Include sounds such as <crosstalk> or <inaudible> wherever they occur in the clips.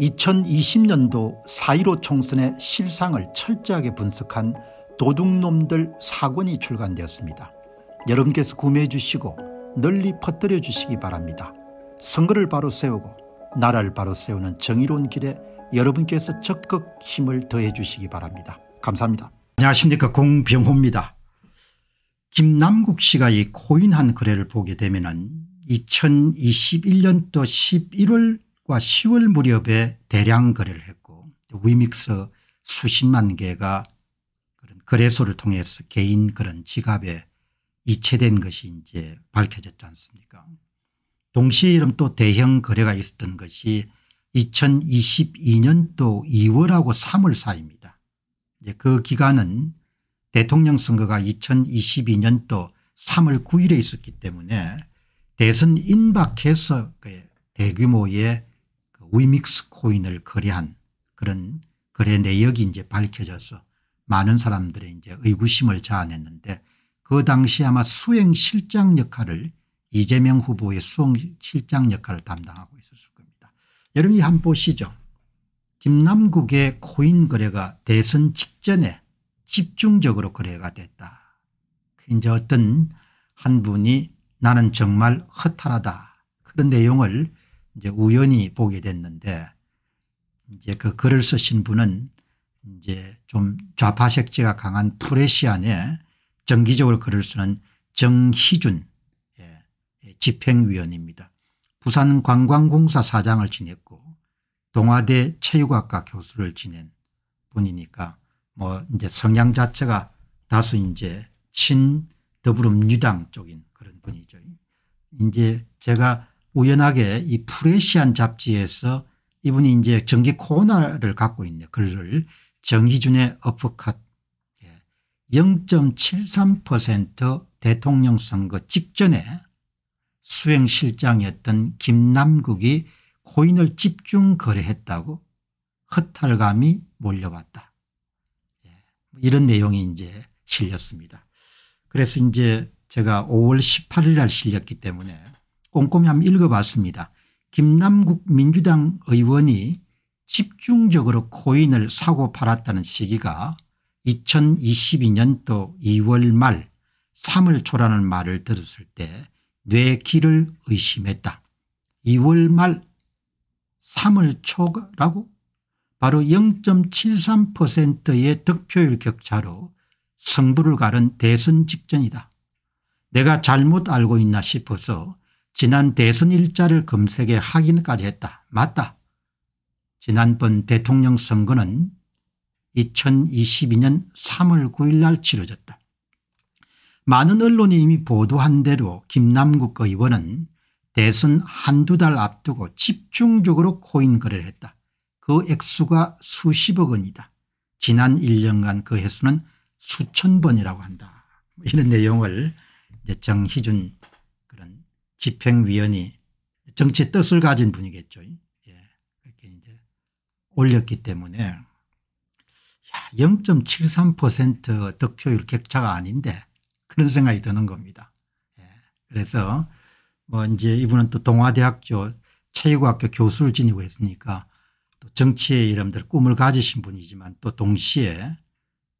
2020년도 4.15 총선의 실상을 철저하게 분석한 도둑놈들 사권이 출간되었습니다. 여러분께서 구매해 주시고 널리 퍼뜨려 주시기 바랍니다. 선거를 바로 세우고 나라를 바로 세우는 정의로운 길에 여러분께서 적극 힘을 더해 주시기 바랍니다. 감사합니다. 안녕하십니까 공병호입니다. 김남국 씨가 이 코인한 거래를 보게 되면 2021년도 11월 과 10월 무렵에 대량 거래를 했고 위믹스 수십만 개가 그런 거래소를 통해서 개인 그런 지갑에 이체된 것이 이제 밝혀졌지 않습니까 동시에 이름 또 대형 거래가 있었던 것이 2022년도 2월하고 3월 사이입니다. 이제 그 기간은 대통령 선거가 2022년도 3월 9일에 있었기 때문에 대선 임박해서 대규모의 위믹스 코인을 거래한 그런 거래 내역이 이제 밝혀져서 많은 사람들의 이제 의구심을 자아냈는데 그 당시 아마 수행실장 역할을 이재명 후보의 수행실장 역할을 담당하고 있었을 겁니다. 여러분이 한번 보시죠. 김남국의 코인 거래가 대선 직전에 집중적으로 거래가 됐다. 이제 어떤 한 분이 나는 정말 허탈하다 그런 내용을 이제 우연히 보게 됐는데 이제 그 글을 쓰신 분은 이제 좀 좌파 색채가 강한 프레시안에 정기적으로 글을 쓰는 정희준 예, 예, 집행위원입니다. 부산관광공사 사장을 지냈고 동아대 체육학과 교수를 지낸 분이니까 뭐 이제 성향 자체가 다소 이제 친 더불어민주당 쪽인 그런 분이죠. 이제 제가 우연하게 이 프레시안 잡지에서 이분이 이제 정기 코너를 갖고 있는요 글을 정기준의 어퍼컷 0.73% 대통령 선거 직전에 수행실장이었던 김남국이 코인을 집중 거래했다고 허탈감이 몰려왔다. 예, 뭐 이런 내용이 이제 실렸습니다. 그래서 이제 제가 5월 18일 날 실렸기 때문에 꼼꼼히 한번 읽어봤습니다. 김남국 민주당 의원이 집중적으로 코인을 사고 팔았다는 시기가 2022년도 2월 말 3월 초라는 말을 들었을 때 뇌기를 의심했다. 2월 말 3월 초라고 바로 0.73%의 득표율 격차로 성부를 가른 대선 직전이다. 내가 잘못 알고 있나 싶어서 지난 대선 일자를 검색해 확인까지 했다. 맞다. 지난번 대통령 선거는 2022년 3월 9일 날 치러졌다. 많은 언론이 이미 보도한 대로 김남국 의원은 대선 한두 달 앞두고 집중적으로 코인 거래를 했다. 그 액수가 수십억 원이다. 지난 1년간 그 횟수는 수천 번이라고 한다. 이런 내용을 정희준 집행위원이 정치 뜻을 가진 분이겠죠. 예. 그렇게 이제 올렸기 때문에 0.73% 득표율 격차가 아닌데 그런 생각이 드는 겁니다. 예. 그래서 뭐 이제 이분은 또 동아대학교 체육학교 교수를 지니고 했으니까 또 정치의 이름들 꿈을 가지신 분이지만 또 동시에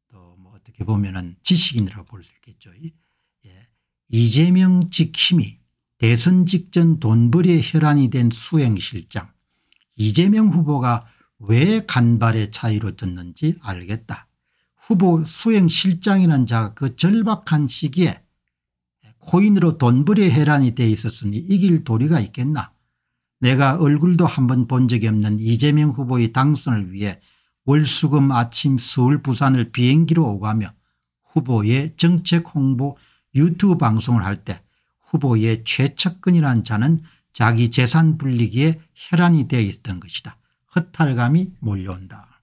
또 뭐 어떻게 보면은 지식인이라고 볼 수 있겠죠. 예. 이재명 지킴이 대선 직전 돈벌이의 혈안이 된 수행실장 이재명 후보가 왜 간발의 차이로 졌는지 알겠다. 후보 수행실장이라는 자가 그 절박한 시기에 코인으로 돈벌이의 혈안이 돼 있었으니 이길 도리가 있겠나. 내가 얼굴도 한 번 본 적이 없는 이재명 후보의 당선을 위해 월수금 아침 서울 부산을 비행기로 오가며 후보의 정책 홍보 유튜브 방송을 할때 후보의 최측근이라는 자는 자기 재산 불리기에 혈안이 되어 있던 것이다. 허탈감이 몰려온다.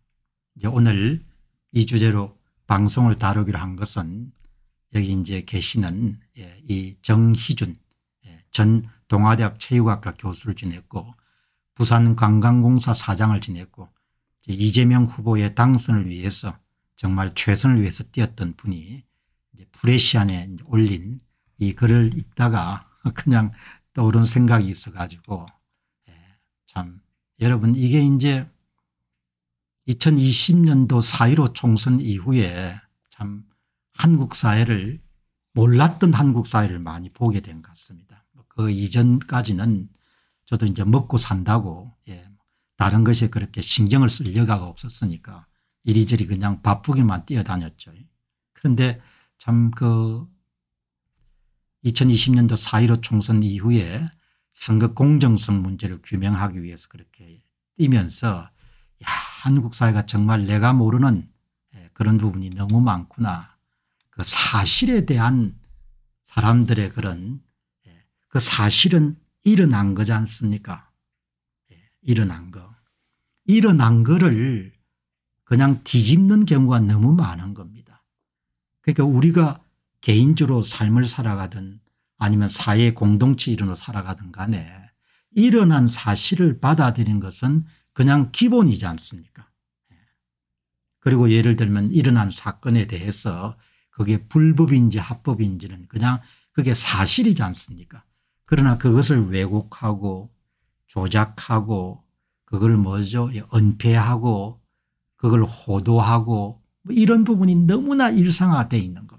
이제 오늘 이 주제로 방송을 다루기로 한 것은 여기 이제 계시는 예, 이 정희준 예, 전 동아대학 체육학과 교수를 지냈고 부산관광공사 사장을 지냈고 이재명 후보의 당선을 위해서 정말 최선을 위해서 뛰었던 분이 이제 프레시안에 올린 이 글을 읽다가 그냥 떠오른 생각이 있어 가지고 예, 참 여러분 이게 이제 2020년도 4.15 총선 이후에 참 한국 사회를 몰랐던 한국 사회를 많이 보게 된 것 같습니다. 뭐 그 이전까지는 저도 이제 먹고 산다고 예. 다른 것에 그렇게 신경을 쓸 여가가 없었으니까 이리저리 그냥 바쁘게만 뛰어다녔죠. 그런데 참그 2020년도 4.15 총선 이후에 선거 공정성 문제를 규명하기 위해서 그렇게 뛰면서 야 한국 사회가 정말 내가 모르는 예, 그런 부분이 너무 많구나. 그 사실에 대한 사람들의 그런 예, 그 사실은 일어난 거지 않습니까 예, 일어난 거. 일어난 거를 그냥 뒤집는 경우가 너무 많은 겁니다. 그러니까 우리가 개인적으로 삶을 살아가든 아니면 사회 공동체 이론으로 살아가든 간에 일어난 사실을 받아들인 것은 그냥 기본이지 않습니까 예. 그리고 예를 들면 일어난 사건에 대해서 그게 불법인지 합법인지는 그냥 그게 사실이지 않습니까 그러나 그것을 왜곡하고 조작하고 그걸 뭐죠 예, 은폐하고 그걸 호도하고 뭐 이런 부분이 너무나 일상화되어 있는 것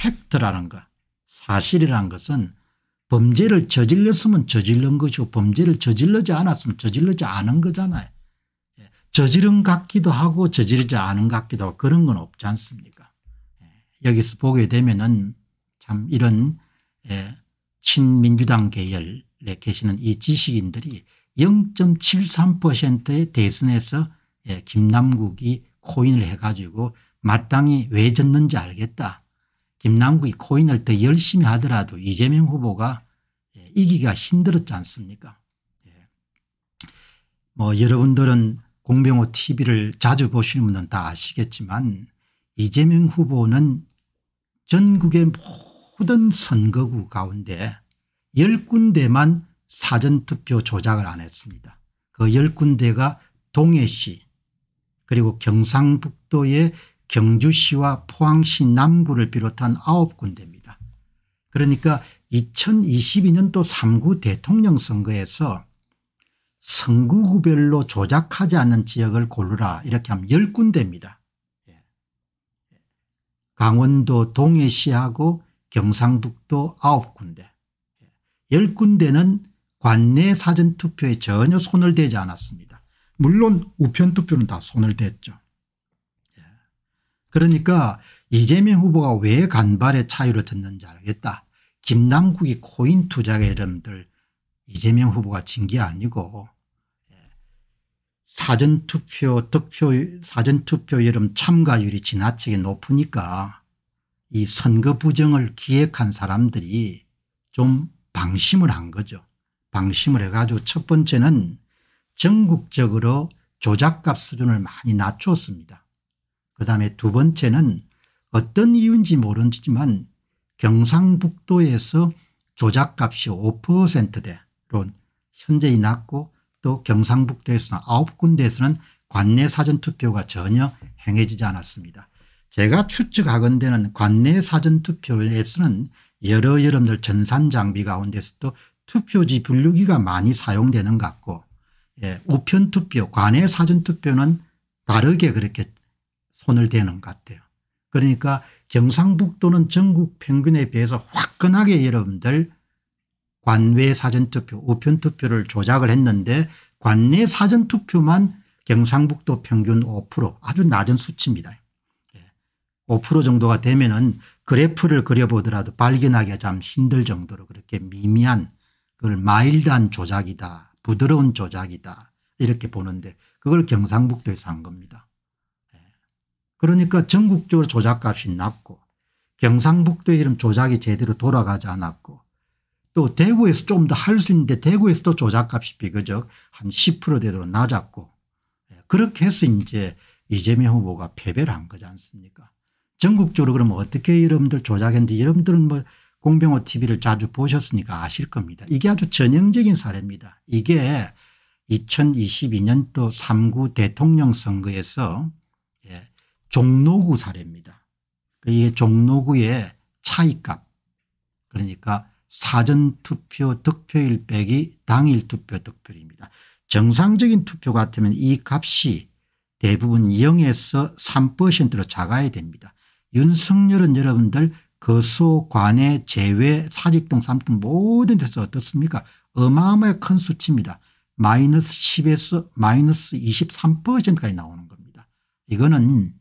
팩트라는 것 사실이라는 것은 범죄를 저질렀으면 저질른 것이고 범죄를 저질러지 않았으면 저질러지 않은 거잖아요. 예, 저지른 같기도 하고 저지르지 않은 같기도 하고 그런 건 없지 않습니까 예, 여기서 보게 되면 은참 이런 예, 친민주당 계열에 계시는 이 지식인들이 0.73%의 대선에서 김남국이 코인을 해가지고 마땅히 왜 졌는지 알겠다. 김남국이 코인을 더 열심히 하더라도 이재명 후보가 예, 이기가 힘들었지 않습니까 예. 뭐 여러분들은 공병호 tv를 자주 보시는 분은 다 아시겠지만 이재명 후보는 전국의 모든 선거구 가운데 10군데만 사전투표 조작을 안 했습니다. 그 10군데가 동해시 그리고 경상북도의 경주시와 포항시 남구를 비롯한 9군데입니다. 그러니까 2022년 도 3구 대통령 선거에서 선거구별로 조작하지 않은 지역을 고르라 이렇게 하면 10군데입니다. 예. 강원도 동해시하고 경상북도 9군데 10군데는 예. 관내 사전투표에 전혀 손을 대지 않았습니다. 물론 우편투표는 다 손을 댔죠. 그러니까 이재명 후보가 왜 간발의 차이로 졌는지 알겠다. 김남국이 코인 투자가 이름들 이재명 후보가 진 게 아니고 예. 사전투표 득표 사전투표 여름 참가율이 지나치게 높으니까 이 선거 부정을 기획한 사람들이 좀 방심을 한 거죠. 방심을 해가지고 첫 번째는 전국적으로 조작값 수준을 많이 낮췄습니다. 그 다음에 두 번째는 어떤 이유인지 모르지만 경상북도에서 조작값이 5%대로 현재이 낮고 또 경상북도에서는 9군데에서는 관내 사전투표가 전혀 행해지지 않았습니다. 제가 추측하건대는 관내 사전투표에서는 여러 여러분들 전산장비 가운데서도 투표지 분류기가 많이 사용되는 것 같고 예, 우편투표 관내 사전투표는 다르게 그렇게 손을 대는 것 같아요. 그러니까 경상북도는 전국 평균에 비해서 화끈하게 여러분들 관외 사전투표 우편투표를 조작을 했는데 관내 사전투표만 경상북도 평균 5% 아주 낮은 수치입니다. 5% 예. 정도가 되면 은 그래프를 그려보더라도 발견하기가 참 힘들 정도로 그렇게 미미한 그걸 마일드한 조작이다 부드러운 조작이다 이렇게 보는데 그걸 경상북도에서 한 겁니다. 그러니까 전국적으로 조작값이 낮고 경상북도에 이런 조작이 제대로 돌아가지 않았고 또 대구에서 좀 더 할 수 있는데 대구에서도 조작값이 비교적 한 10% 되도록 낮았고 예, 그렇게 해서 이제 이재명 후보가 패배를 한 거지 않습니까 전국적으로 그러면 어떻게 여러분들 조작했는데 여러분들은 뭐 공병호 tv를 자주 보셨으니까 아실 겁니다. 이게 아주 전형적인 사례입니다. 이게 2022년도 3구 대통령 선거에서 종로구 사례입니다. 이게 종로구의 차이값 그러니까 사전투표 득표일 빼기 당일 투표 득표입니다. 정상적인 투표 같으면 이 값이 대부분 0에서 3%로 작아야 됩니다. 윤석열은 여러분들 거소, 관해, 제외, 사직동, 삼등 모든 데서 어떻습니까 어마어마하큰 수치입니다. 마이너스 10에서 마이너스 23%까지 나오는 겁니다. 이거는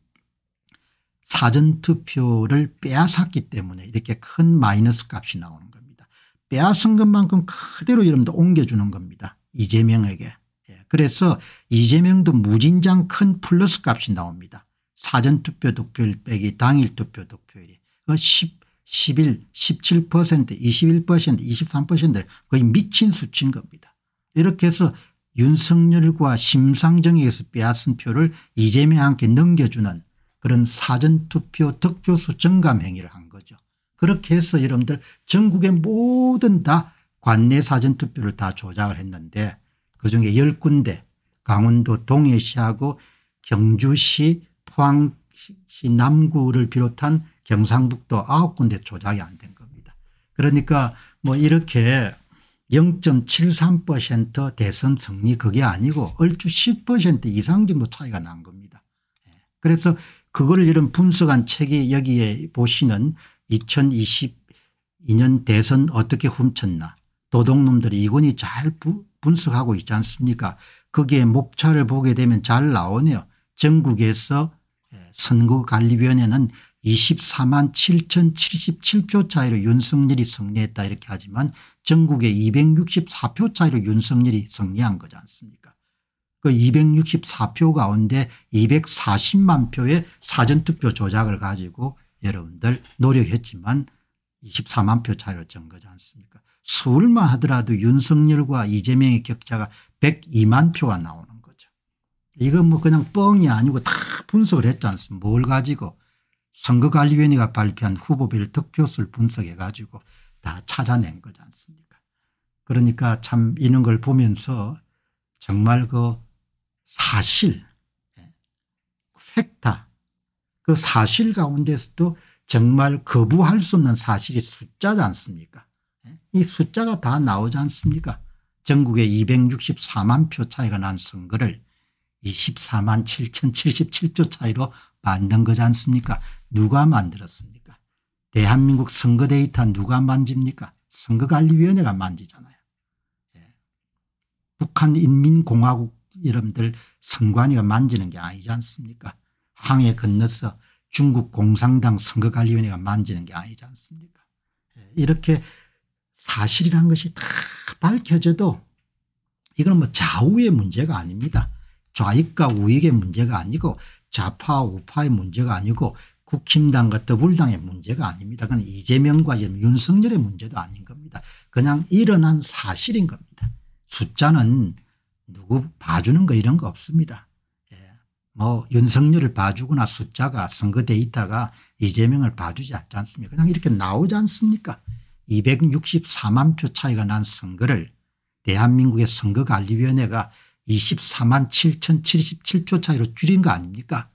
사전투표를 빼앗았기 때문에 이렇게 큰 마이너스 값이 나오는 겁니다. 빼앗은 것만큼 그대로 여러분들 옮겨주는 겁니다. 이재명에게. 예, 그래서 이재명도 무진장 큰 플러스 값이 나옵니다. 사전투표 득표율 빼기 당일 투표 득표율이 10, 11, 17% 21% 23% 거의 미친 수치인 겁니다. 이렇게 해서 윤석열과 심상정에게서 빼앗은 표를 이재명한테 넘겨주는 그런 사전투표 득표수 증감 행위를 한 거죠. 그렇게 해서 여러분들 전국의 모든 다 관내 사전투표를 다 조작을 했는데 그중에 10군데 강원도 동해시하고 경주시 포항시 남구를 비롯한 경상북도 9군데 조작이 안 된 겁니다. 그러니까 뭐 이렇게 0.73% 대선 승리 그게 아니고 얼추 10% 이상 정도 차이가 난 겁니다. 예. 그래서 그걸 이런 분석한 책이 여기에 보시는 2022년 대선 어떻게 훔쳤나 도둑놈들이 이건이 잘 분석하고 있지 않습니까 거기에 목차를 보게 되면 잘 나오네요. 전국에서 예, 선거관리위원회는 24만 7,077표 차이로 윤석열이 승리했다 이렇게 하지만 전국에 264표 차이로 윤석열이 승리한 거지 않습니까 그 264표 가운데 240만 표의 사전투표 조작을 가지고 여러분들 노력했지만 24만 표 차이로 진 거지 않습니까 서울만 하더라도 윤석열과 이재명의 격차가 102만 표가 나오는 거죠. 이건 뭐 그냥 뻥이 아니고 다 분석을 했지 않습니까 뭘 가지고 선거관리위원회가 발표한 후보별 득표수를 분석해 가지고 다 찾아낸 거지 않습니까 그러니까 참 이런 걸 보면서 정말 그 사실, 예. 그 팩타, 그 사실 가운데서도 정말 거부할 수 없는 사실이 숫자지 않습니까? 예. 이 숫자가 다 나오지 않습니까? 전국에 264만 표 차이가 난 선거를 24만 7,077표 차이로 만든 거지 않습니까? 누가 만들었습니까? 대한민국 선거 데이터 누가 만집니까? 선거관리위원회가 만지잖아요. 예. 북한인민공화국 여러분들 선관위가 만지는 게 아니지 않습니까 항해 건너서 중국 공산당 선거관리위원회가 만지는 게 아니지 않습니까 예, 이렇게 사실이란 것이 다 밝혀져도 이건 뭐 좌우의 문제가 아닙니다. 좌익과 우익의 문제가 아니고 좌파 우파의 문제가 아니고 국힘당과 더불당의 문제가 아닙니다. 그건 이재명과 윤석열의 문제도 아닌 겁니다. 그냥 일어난 사실인 겁니다. 숫자는 누구 봐주는 거 이런 거 없습니다. 예. 뭐 윤석열을 봐주거나 숫자가 선거 데이터가 이재명을 봐주지 않지 않습니까 그냥 이렇게 나오지 않습니까 264만 표 차이가 난 선거를 대한민국의 선거관리위원회가 24만 7,077표 차이로 줄인 거 아닙니까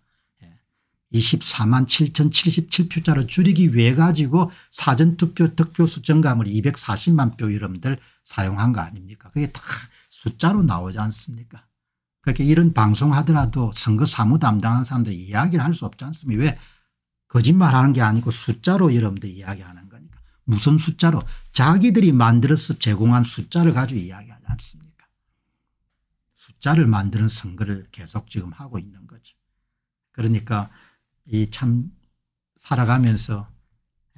24만 7,077표자로 줄이기 위해 가지고 사전투표 득표수 증감을 240만 표 여러분들 사용한 거 아닙니까 그게 다 숫자로 나오지 않습니까 그렇게 그러니까 이런 방송하더라도 선거 사무 담당한 사람들이 이야기를 할 수 없지 않습니까 왜 거짓말하는 게 아니고 숫자로 여러분들 이야기하는 거니까 무슨 숫자로 자기들이 만들어서 제공한 숫자를 가지고 이야기하지 않습니까 숫자를 만드는 선거를 계속 지금 하고 있는 거죠 그러니까 이참 살아가면서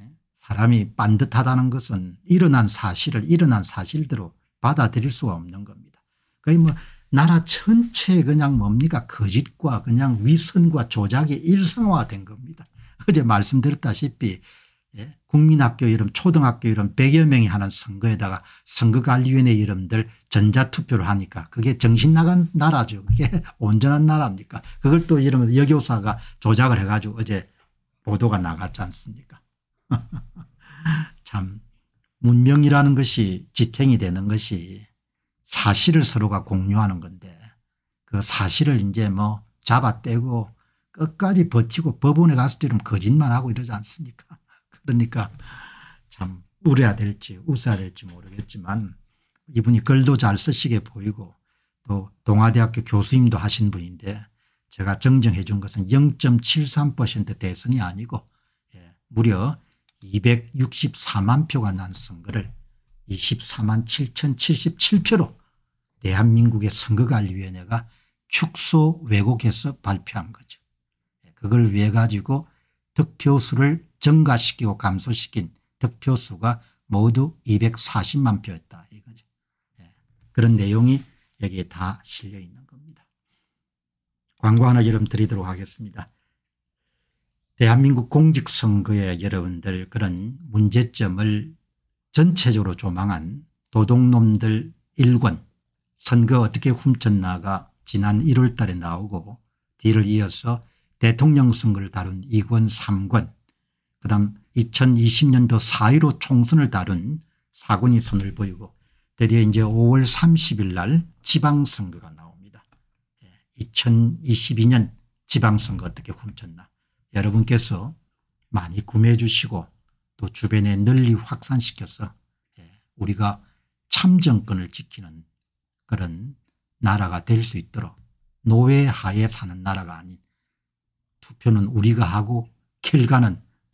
예, 사람이 반듯하다는 것은 일어난 사실을 일어난 사실대로 받아들일 수가 없는 겁니다. 거의 뭐 나라 전체 그냥 뭡니까 거짓과 그냥 위선과 조작이 일상화된 겁니다. 어제 말씀드렸다시피 국민학교 이름 초등학교 이름 100여 명이 하는 선거에다가 선거관리위원회 이름들 전자투표를 하니까 그게 정신나간 나라죠. 그게 <laughs> 온전한 나라입니까 그걸 또 이러면 여교사가 조작을 해가지고 어제 보도가 나갔지 않습니까 <laughs> 참 문명이라는 것이 지탱이 되는 것이 사실을 서로가 공유하는 건데 그 사실을 이제 뭐 잡아떼고 끝까지 버티고 법원에 가서 이러면 거짓말하고 이러지 않습니까 그러니까 참 우려야 될지 웃어야 될지 모르겠지만 이분이 글도 잘 쓰시게 보이고 또 동아대학교 교수님도 하신 분인데 제가 정정해 준 것은 0.73% 대선이 아니고 예, 무려 264만 표가 난 선거를 24만 7077표로 대한민국의 선거관리위원회가 축소 왜곡해서 발표한 거죠. 예, 그걸 위해 가지고 득표수를 증가시키고 감소시킨 득표수가 모두 240만 표였다 이거죠. 예. 그런 내용이 여기에 다 실려 있는 겁니다. 광고 하나 여러분 드리도록 하겠습니다. 대한민국 공직선거에 여러분들 그런 문제점을 전체적으로 조망한 도둑놈들 1권 선거 어떻게 훔쳤나가 지난 1월 달에 나오고 뒤를 이어서 대통령 선거를 다룬 2권 3권 그다음 2020년도 4.15 총선을 다룬 사군이 선을 보이고 드디어 이제 5월 30일 날 지방선거가 나옵니다. 2022년 예, 지방선거 어떻게 훔쳤나 여러분께서 많이 구매해 주시고 또 주변에 널리 확산시켜서 예, 우리가 참정권을 지키는 그런 나라가 될 수 있도록 노예하에 사는 나라가 아닌 투표는 우리가 하고 결과는